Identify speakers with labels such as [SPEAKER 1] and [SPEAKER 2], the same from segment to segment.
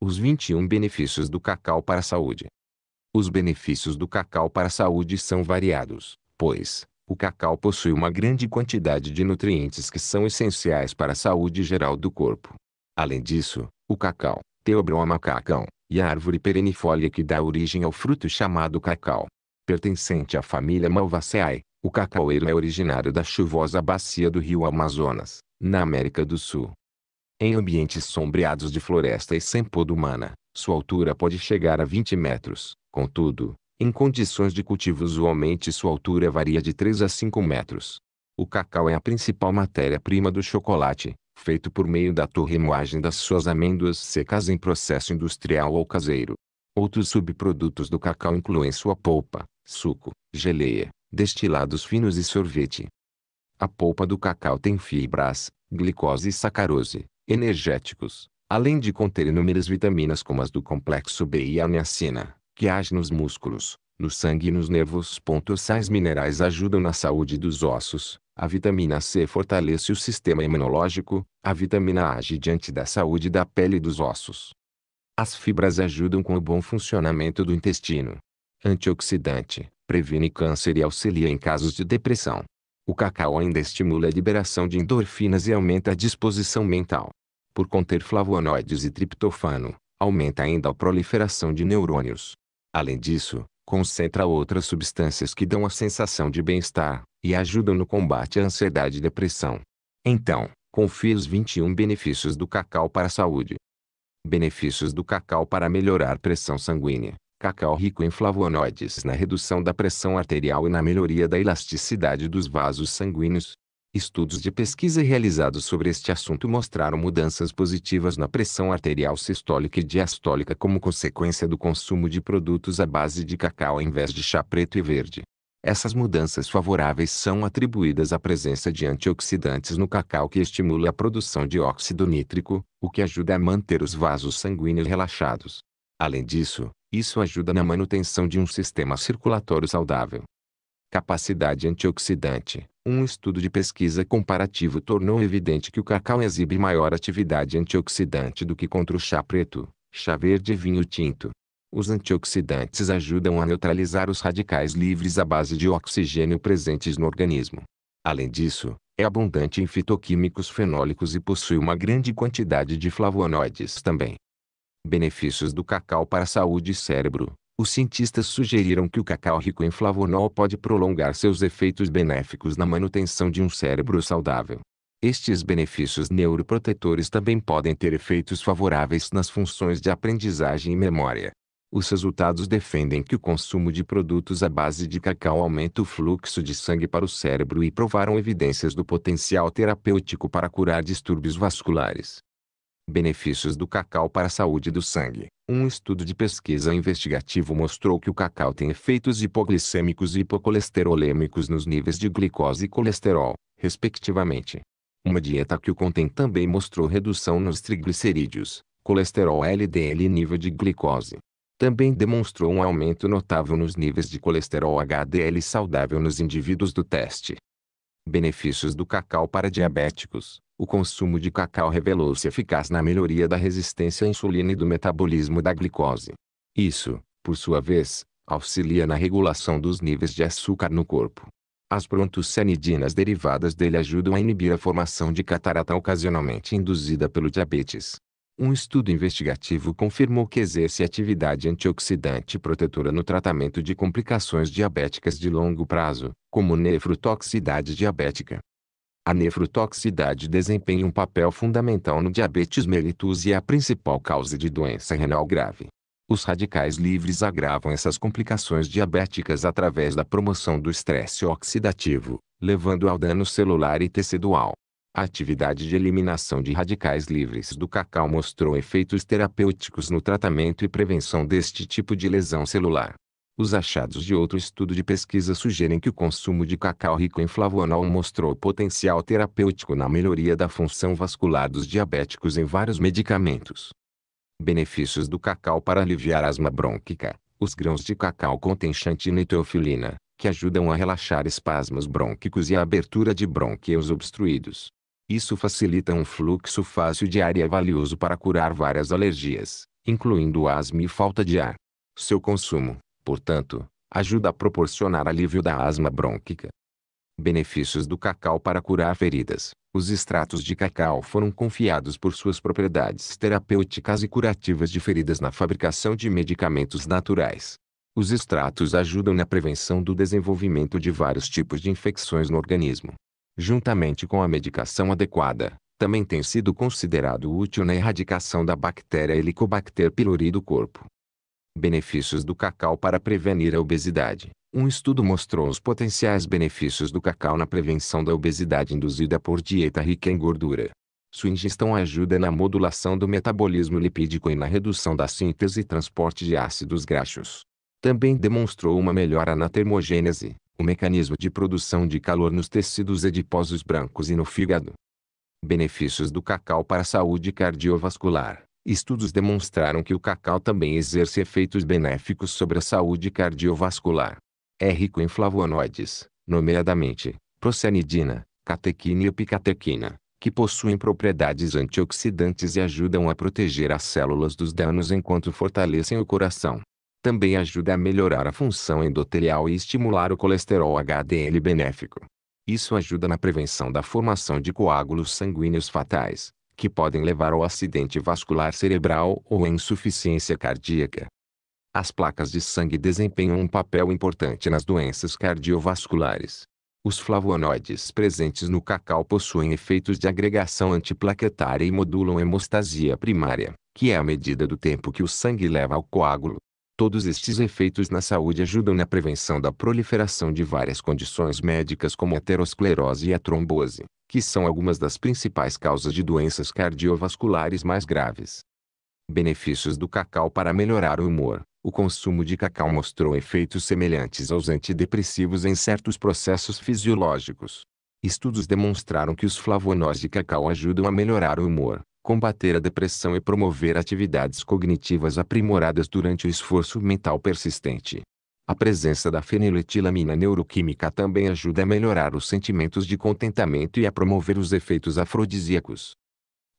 [SPEAKER 1] Os 21 benefícios do cacau para a saúde. Os benefícios do cacau para a saúde são variados, pois, o cacau possui uma grande quantidade de nutrientes que são essenciais para a saúde geral do corpo. Além disso, o cacau, Teobroma cacão, e a árvore perenifólia que dá origem ao fruto chamado cacau. Pertencente à família Malvaceae, o cacaueiro é originário da chuvosa bacia do rio Amazonas, na América do Sul. Em ambientes sombreados de floresta e sem poda humana, sua altura pode chegar a 20 metros. Contudo, em condições de cultivo usualmente sua altura varia de 3 a 5 metros. O cacau é a principal matéria-prima do chocolate, feito por meio da torremoagem das suas amêndoas secas em processo industrial ou caseiro. Outros subprodutos do cacau incluem sua polpa, suco, geleia, destilados finos e sorvete. A polpa do cacau tem fibras, glicose e sacarose, energéticos, além de conter inúmeras vitaminas como as do complexo B e a niacina, que age nos músculos, no sangue e nos nervos. Os Sais minerais ajudam na saúde dos ossos, a vitamina C fortalece o sistema imunológico, a vitamina A age diante da saúde da pele e dos ossos. As fibras ajudam com o bom funcionamento do intestino. Antioxidante, previne câncer e auxilia em casos de depressão. O cacau ainda estimula a liberação de endorfinas e aumenta a disposição mental. Por conter flavonoides e triptofano, aumenta ainda a proliferação de neurônios. Além disso, concentra outras substâncias que dão a sensação de bem-estar e ajudam no combate à ansiedade e depressão. Então, confie os 21 benefícios do cacau para a saúde. Benefícios do cacau para melhorar pressão sanguínea. Cacau rico em flavonoides na redução da pressão arterial e na melhoria da elasticidade dos vasos sanguíneos. Estudos de pesquisa realizados sobre este assunto mostraram mudanças positivas na pressão arterial sistólica e diastólica como consequência do consumo de produtos à base de cacau em vez de chá preto e verde. Essas mudanças favoráveis são atribuídas à presença de antioxidantes no cacau que estimula a produção de óxido nítrico, o que ajuda a manter os vasos sanguíneos relaxados. Além disso, isso ajuda na manutenção de um sistema circulatório saudável. Capacidade antioxidante. Um estudo de pesquisa comparativo tornou evidente que o cacau exibe maior atividade antioxidante do que contra o chá preto, chá verde e vinho tinto. Os antioxidantes ajudam a neutralizar os radicais livres à base de oxigênio presentes no organismo. Além disso, é abundante em fitoquímicos fenólicos e possui uma grande quantidade de flavonoides também. Benefícios do cacau para a saúde e cérebro. Os cientistas sugeriram que o cacau rico em flavonol pode prolongar seus efeitos benéficos na manutenção de um cérebro saudável. Estes benefícios neuroprotetores também podem ter efeitos favoráveis nas funções de aprendizagem e memória. Os resultados defendem que o consumo de produtos à base de cacau aumenta o fluxo de sangue para o cérebro e provaram evidências do potencial terapêutico para curar distúrbios vasculares. Benefícios do cacau para a saúde do sangue. Um estudo de pesquisa investigativo mostrou que o cacau tem efeitos hipoglicêmicos e hipocolesterolêmicos nos níveis de glicose e colesterol, respectivamente. Uma dieta que o contém também mostrou redução nos triglicerídeos, colesterol LDL e nível de glicose. Também demonstrou um aumento notável nos níveis de colesterol HDL saudável nos indivíduos do teste. Benefícios do cacau para diabéticos. O consumo de cacau revelou-se eficaz na melhoria da resistência à insulina e do metabolismo da glicose. Isso, por sua vez, auxilia na regulação dos níveis de açúcar no corpo. As prontocianidinas derivadas dele ajudam a inibir a formação de catarata ocasionalmente induzida pelo diabetes. Um estudo investigativo confirmou que exerce atividade antioxidante protetora no tratamento de complicações diabéticas de longo prazo, como nefrotoxicidade diabética. A nefrotoxicidade desempenha um papel fundamental no diabetes mellitus e é a principal causa de doença renal grave. Os radicais livres agravam essas complicações diabéticas através da promoção do estresse oxidativo, levando ao dano celular e tecidual. A atividade de eliminação de radicais livres do cacau mostrou efeitos terapêuticos no tratamento e prevenção deste tipo de lesão celular. Os achados de outro estudo de pesquisa sugerem que o consumo de cacau rico em flavonol mostrou potencial terapêutico na melhoria da função vascular dos diabéticos em vários medicamentos. Benefícios do cacau para aliviar asma brônquica. Os grãos de cacau contêm xantina e teofilina, que ajudam a relaxar espasmos brônquicos e a abertura de brônquios obstruídos. Isso facilita um fluxo fácil de ar e é valioso para curar várias alergias, incluindo asma e falta de ar. Seu consumo Portanto, ajuda a proporcionar alívio da asma brônquica. Benefícios do cacau para curar feridas. Os extratos de cacau foram confiados por suas propriedades terapêuticas e curativas de feridas na fabricação de medicamentos naturais. Os extratos ajudam na prevenção do desenvolvimento de vários tipos de infecções no organismo. Juntamente com a medicação adequada, também tem sido considerado útil na erradicação da bactéria Helicobacter pylori do corpo. Benefícios do cacau para prevenir a obesidade. Um estudo mostrou os potenciais benefícios do cacau na prevenção da obesidade induzida por dieta rica em gordura. Sua ingestão ajuda na modulação do metabolismo lipídico e na redução da síntese e transporte de ácidos graxos. Também demonstrou uma melhora na termogênese, o mecanismo de produção de calor nos tecidos adiposos brancos e no fígado. Benefícios do cacau para a saúde cardiovascular. Estudos demonstraram que o cacau também exerce efeitos benéficos sobre a saúde cardiovascular. É rico em flavonoides, nomeadamente, procianidina, catequina e epicatequina, que possuem propriedades antioxidantes e ajudam a proteger as células dos danos enquanto fortalecem o coração. Também ajuda a melhorar a função endotelial e estimular o colesterol HDL benéfico. Isso ajuda na prevenção da formação de coágulos sanguíneos fatais, que podem levar ao acidente vascular cerebral ou insuficiência cardíaca. As placas de sangue desempenham um papel importante nas doenças cardiovasculares. Os flavonoides presentes no cacau possuem efeitos de agregação antiplaquetária e modulam hemostasia primária, que é a medida do tempo que o sangue leva ao coágulo. Todos estes efeitos na saúde ajudam na prevenção da proliferação de várias condições médicas como a aterosclerose e a trombose que são algumas das principais causas de doenças cardiovasculares mais graves. Benefícios do cacau para melhorar o humor. O consumo de cacau mostrou efeitos semelhantes aos antidepressivos em certos processos fisiológicos. Estudos demonstraram que os flavonóis de cacau ajudam a melhorar o humor, combater a depressão e promover atividades cognitivas aprimoradas durante o esforço mental persistente. A presença da feniletilamina neuroquímica também ajuda a melhorar os sentimentos de contentamento e a promover os efeitos afrodisíacos.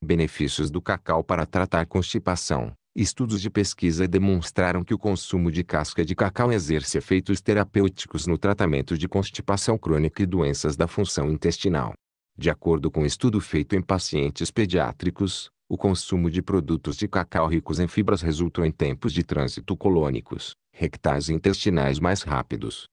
[SPEAKER 1] Benefícios do cacau para tratar constipação. Estudos de pesquisa demonstraram que o consumo de casca de cacau exerce efeitos terapêuticos no tratamento de constipação crônica e doenças da função intestinal. De acordo com um estudo feito em pacientes pediátricos, o consumo de produtos de cacau ricos em fibras resultou em tempos de trânsito colônicos, rectais e intestinais mais rápidos.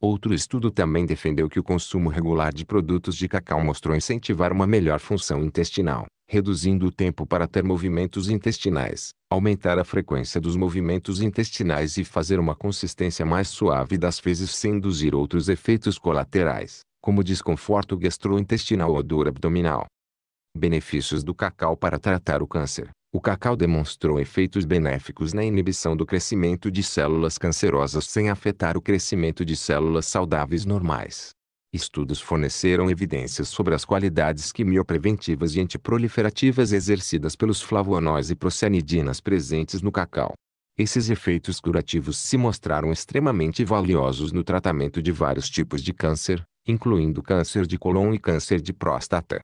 [SPEAKER 1] Outro estudo também defendeu que o consumo regular de produtos de cacau mostrou incentivar uma melhor função intestinal, reduzindo o tempo para ter movimentos intestinais, aumentar a frequência dos movimentos intestinais e fazer uma consistência mais suave das fezes sem induzir outros efeitos colaterais, como desconforto gastrointestinal ou dor abdominal. Benefícios do cacau para tratar o câncer. O cacau demonstrou efeitos benéficos na inibição do crescimento de células cancerosas sem afetar o crescimento de células saudáveis normais. Estudos forneceram evidências sobre as qualidades quimiopreventivas e antiproliferativas exercidas pelos flavonóis e procianidinas presentes no cacau. Esses efeitos curativos se mostraram extremamente valiosos no tratamento de vários tipos de câncer, incluindo câncer de colon e câncer de próstata.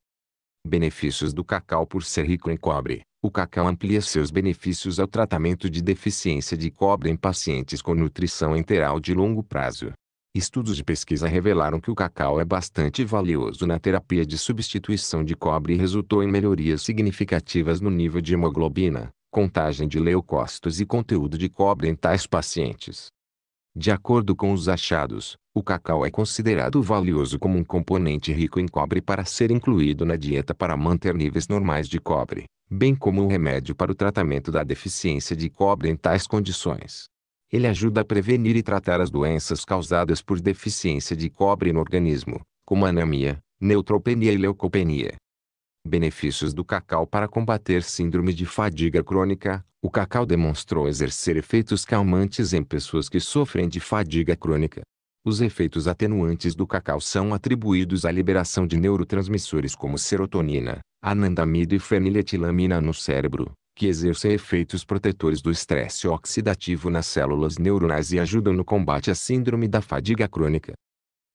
[SPEAKER 1] Benefícios do cacau por ser rico em cobre. O cacau amplia seus benefícios ao tratamento de deficiência de cobre em pacientes com nutrição enteral de longo prazo. Estudos de pesquisa revelaram que o cacau é bastante valioso na terapia de substituição de cobre e resultou em melhorias significativas no nível de hemoglobina, contagem de leucócitos e conteúdo de cobre em tais pacientes. De acordo com os achados, o cacau é considerado valioso como um componente rico em cobre para ser incluído na dieta para manter níveis normais de cobre, bem como um remédio para o tratamento da deficiência de cobre em tais condições. Ele ajuda a prevenir e tratar as doenças causadas por deficiência de cobre no organismo, como anemia, neutropenia e leucopenia. Benefícios do cacau para combater síndrome de fadiga crônica, o cacau demonstrou exercer efeitos calmantes em pessoas que sofrem de fadiga crônica. Os efeitos atenuantes do cacau são atribuídos à liberação de neurotransmissores como serotonina, anandamida e feniletilamina no cérebro, que exercem efeitos protetores do estresse oxidativo nas células neuronais e ajudam no combate à síndrome da fadiga crônica.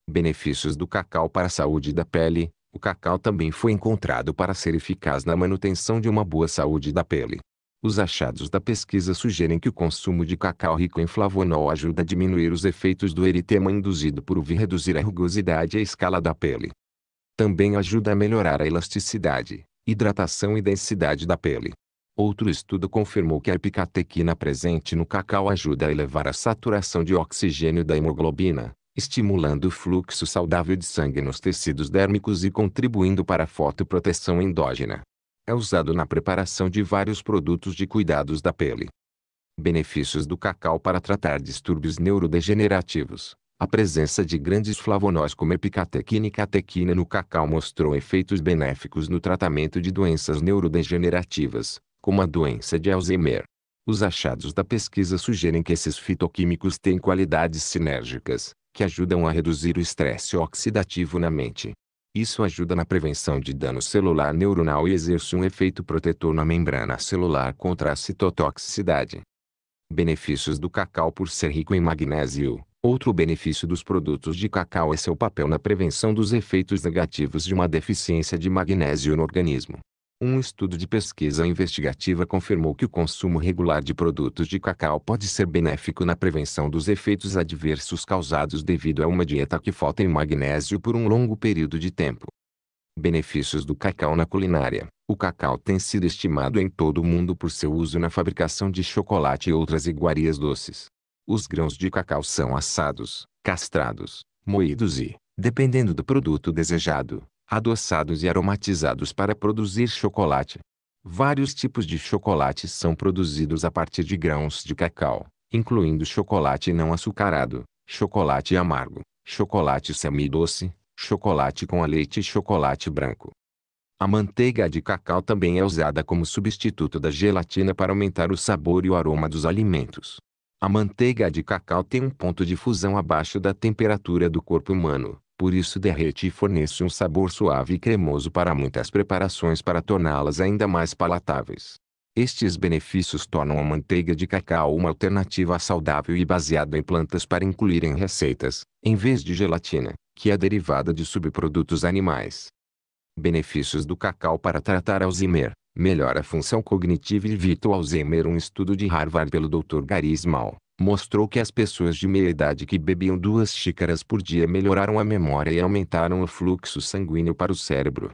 [SPEAKER 1] Benefícios do cacau para a saúde da pele O cacau também foi encontrado para ser eficaz na manutenção de uma boa saúde da pele. Os achados da pesquisa sugerem que o consumo de cacau rico em flavonol ajuda a diminuir os efeitos do eritema induzido por UV reduzir a rugosidade e a escala da pele. Também ajuda a melhorar a elasticidade, hidratação e densidade da pele. Outro estudo confirmou que a epicatequina presente no cacau ajuda a elevar a saturação de oxigênio da hemoglobina, estimulando o fluxo saudável de sangue nos tecidos dérmicos e contribuindo para a fotoproteção endógena. É usado na preparação de vários produtos de cuidados da pele. Benefícios do cacau para tratar distúrbios neurodegenerativos. A presença de grandes flavonoides como epicatequina e catequina no cacau mostrou efeitos benéficos no tratamento de doenças neurodegenerativas, como a doença de Alzheimer. Os achados da pesquisa sugerem que esses fitoquímicos têm qualidades sinérgicas, que ajudam a reduzir o estresse oxidativo na mente, isso ajuda na prevenção de dano celular neuronal e exerce um efeito protetor na membrana celular contra a citotoxicidade. Benefícios do cacau por ser rico em magnésio. Outro benefício dos produtos de cacau é seu papel na prevenção dos efeitos negativos de uma deficiência de magnésio no organismo. Um estudo de pesquisa investigativa confirmou que o consumo regular de produtos de cacau pode ser benéfico na prevenção dos efeitos adversos causados devido a uma dieta que falta em magnésio por um longo período de tempo. Benefícios do cacau na culinária. O cacau tem sido estimado em todo o mundo por seu uso na fabricação de chocolate e outras iguarias doces. Os grãos de cacau são assados, castrados, moídos e, dependendo do produto desejado, adoçados e aromatizados para produzir chocolate. Vários tipos de chocolate são produzidos a partir de grãos de cacau, incluindo chocolate não açucarado, chocolate amargo, chocolate semi-doce, chocolate com leite e chocolate branco. A manteiga de cacau também é usada como substituto da gelatina para aumentar o sabor e o aroma dos alimentos. A manteiga de cacau tem um ponto de fusão abaixo da temperatura do corpo humano, por isso derrete e fornece um sabor suave e cremoso para muitas preparações para torná-las ainda mais palatáveis. Estes benefícios tornam a manteiga de cacau uma alternativa saudável e baseada em plantas para incluir em receitas, em vez de gelatina, que é derivada de subprodutos animais. Benefícios do cacau para tratar Alzheimer. Melhora a função cognitiva e evita o Alzheimer. Um estudo de Harvard pelo Dr. Gary Small mostrou que as pessoas de meia idade que bebiam duas xícaras por dia melhoraram a memória e aumentaram o fluxo sanguíneo para o cérebro